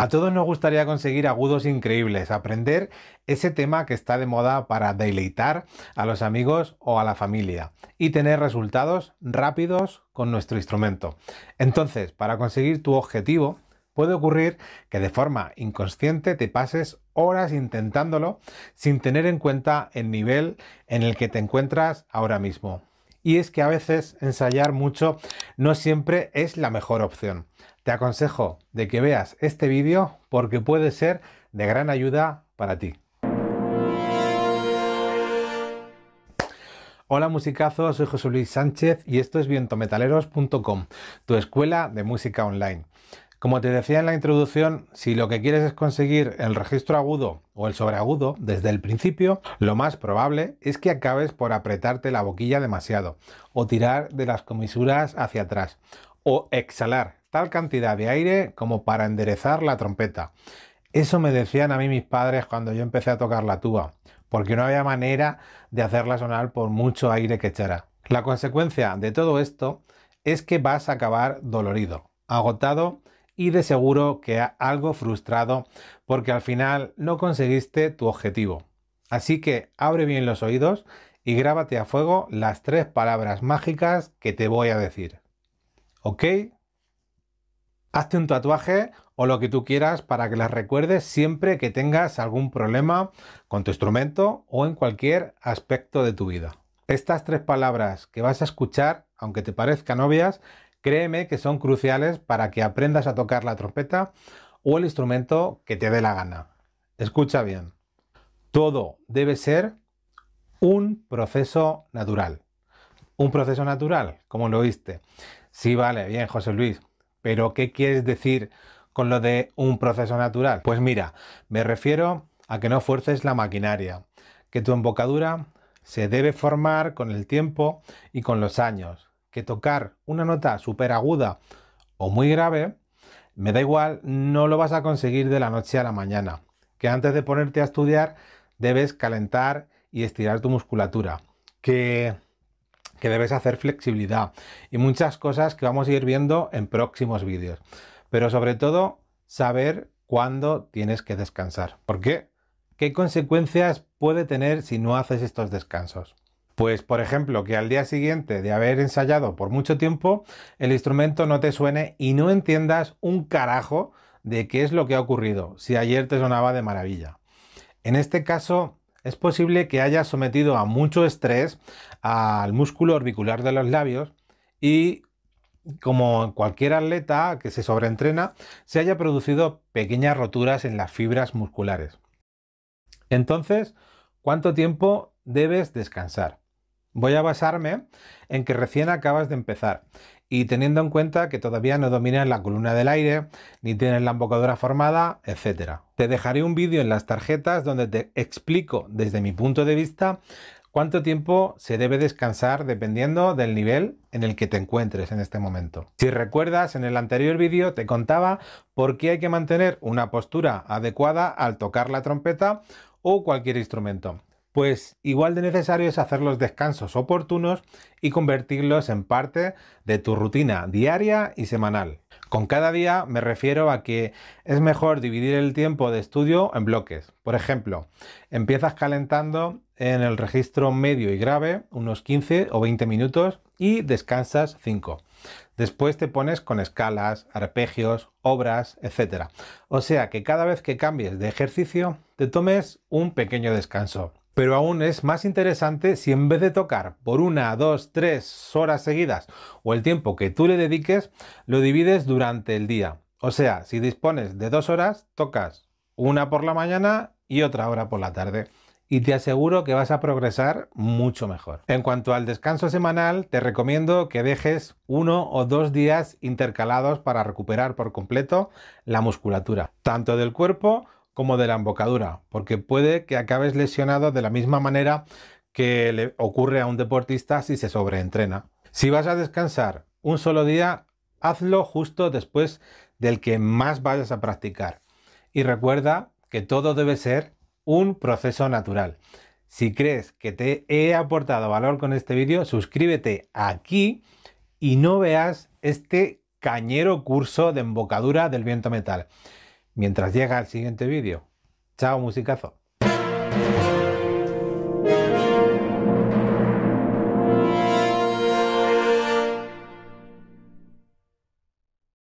A todos nos gustaría conseguir agudos increíbles, aprender ese tema que está de moda para deleitar a los amigos o a la familia y tener resultados rápidos con nuestro instrumento. Entonces, para conseguir tu objetivo, puede ocurrir que de forma inconsciente te pases horas intentándolo sin tener en cuenta el nivel en el que te encuentras ahora mismo. Y es que a veces ensayar mucho no siempre es la mejor opción. Te aconsejo de que veas este vídeo porque puede ser de gran ayuda para ti. Hola musicazos, soy José Luis Sánchez y esto es vientometaleros.com, tu escuela de música online. Como te decía en la introducción, si lo que quieres es conseguir el registro agudo o el sobreagudo desde el principio, lo más probable es que acabes por apretarte la boquilla demasiado o tirar de las comisuras hacia atrás o exhalar tal cantidad de aire como para enderezar la trompeta. Eso me decían a mí mis padres cuando yo empecé a tocar la tuba, porque no había manera de hacerla sonar por mucho aire que echara. La consecuencia de todo esto es que vas a acabar dolorido, agotado y de seguro que algo frustrado porque al final no conseguiste tu objetivo. Así que abre bien los oídos y grábate a fuego las tres palabras mágicas que te voy a decir. ¿Ok? Hazte un tatuaje o lo que tú quieras para que las recuerdes siempre que tengas algún problema con tu instrumento o en cualquier aspecto de tu vida. Estas tres palabras que vas a escuchar, aunque te parezcan obvias, créeme que son cruciales para que aprendas a tocar la trompeta o el instrumento que te dé la gana. Escucha bien. Todo debe ser un proceso natural. Un proceso natural, como lo oíste. Sí, vale, bien, José Luis. Pero, ¿qué quieres decir con lo de un proceso natural? Pues mira, me refiero a que no fuerces la maquinaria, que tu embocadura se debe formar con el tiempo y con los años, que tocar una nota súper aguda o muy grave, me da igual, no lo vas a conseguir de la noche a la mañana, que antes de ponerte a estudiar debes calentar y estirar tu musculatura, que que debes hacer flexibilidad y muchas cosas que vamos a ir viendo en próximos vídeos. Pero sobre todo, saber cuándo tienes que descansar. ¿Por qué? ¿Qué consecuencias puede tener si no haces estos descansos? Pues, por ejemplo, que al día siguiente de haber ensayado por mucho tiempo, el instrumento no te suene y no entiendas un carajo de qué es lo que ha ocurrido, si ayer te sonaba de maravilla. En este caso, es posible que haya sometido a mucho estrés al músculo orbicular de los labios y, como cualquier atleta que se sobreentrena, se haya producido pequeñas roturas en las fibras musculares. Entonces, ¿cuánto tiempo debes descansar? Voy a basarme en que recién acabas de empezar y teniendo en cuenta que todavía no dominan la columna del aire, ni tienen la embocadura formada, etcétera. Te dejaré un vídeo en las tarjetas donde te explico desde mi punto de vista cuánto tiempo se debe descansar dependiendo del nivel en el que te encuentres en este momento. Si recuerdas, en el anterior vídeo te contaba por qué hay que mantener una postura adecuada al tocar la trompeta o cualquier instrumento pues igual de necesario es hacer los descansos oportunos y convertirlos en parte de tu rutina diaria y semanal. Con cada día me refiero a que es mejor dividir el tiempo de estudio en bloques. Por ejemplo, empiezas calentando en el registro medio y grave unos 15 o 20 minutos y descansas 5. Después te pones con escalas, arpegios, obras, etc. O sea que cada vez que cambies de ejercicio, te tomes un pequeño descanso. Pero aún es más interesante si en vez de tocar por una, dos, tres horas seguidas o el tiempo que tú le dediques, lo divides durante el día. O sea, si dispones de dos horas, tocas una por la mañana y otra hora por la tarde y te aseguro que vas a progresar mucho mejor. En cuanto al descanso semanal, te recomiendo que dejes uno o dos días intercalados para recuperar por completo la musculatura, tanto del cuerpo como de la embocadura, porque puede que acabes lesionado de la misma manera que le ocurre a un deportista si se sobreentrena. Si vas a descansar un solo día, hazlo justo después del que más vayas a practicar. Y recuerda que todo debe ser un proceso natural. Si crees que te he aportado valor con este vídeo, suscríbete aquí y no veas este cañero curso de embocadura del viento metal. Mientras llega el siguiente vídeo. Chao, musicazo.